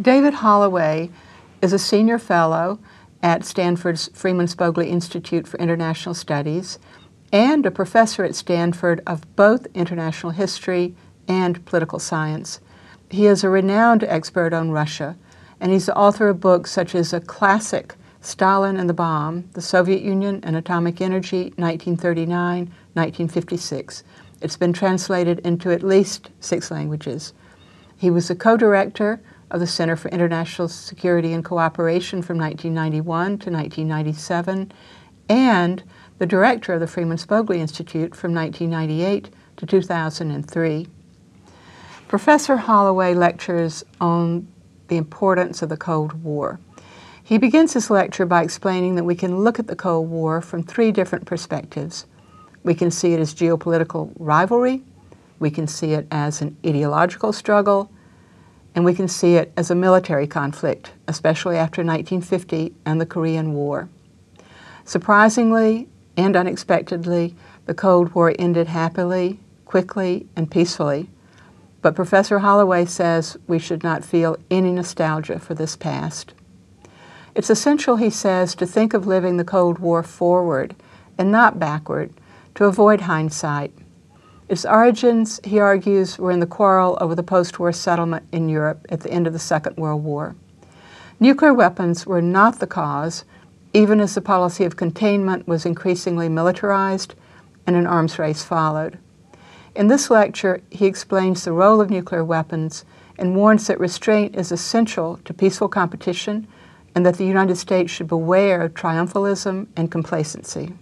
David Holloway is a senior fellow at Stanford's Freeman Spogli Institute for International Studies and a professor at Stanford of both international history and political science. He is a renowned expert on Russia, and he's the author of books such as a classic, Stalin and the Bomb, The Soviet Union and Atomic Energy, 1939 1956. It's been translated into at least six languages. He was a co director of the Center for International Security and Cooperation from 1991 to 1997, and the director of the Freeman Spogli Institute from 1998 to 2003. Professor Holloway lectures on the importance of the Cold War. He begins his lecture by explaining that we can look at the Cold War from three different perspectives. We can see it as geopolitical rivalry, we can see it as an ideological struggle, and we can see it as a military conflict, especially after 1950 and the Korean War. Surprisingly and unexpectedly, the Cold War ended happily, quickly, and peacefully. But Professor Holloway says we should not feel any nostalgia for this past. It's essential, he says, to think of living the Cold War forward and not backward to avoid hindsight its origins, he argues, were in the quarrel over the post war settlement in Europe at the end of the Second World War. Nuclear weapons were not the cause, even as the policy of containment was increasingly militarized and an arms race followed. In this lecture, he explains the role of nuclear weapons and warns that restraint is essential to peaceful competition and that the United States should beware of triumphalism and complacency.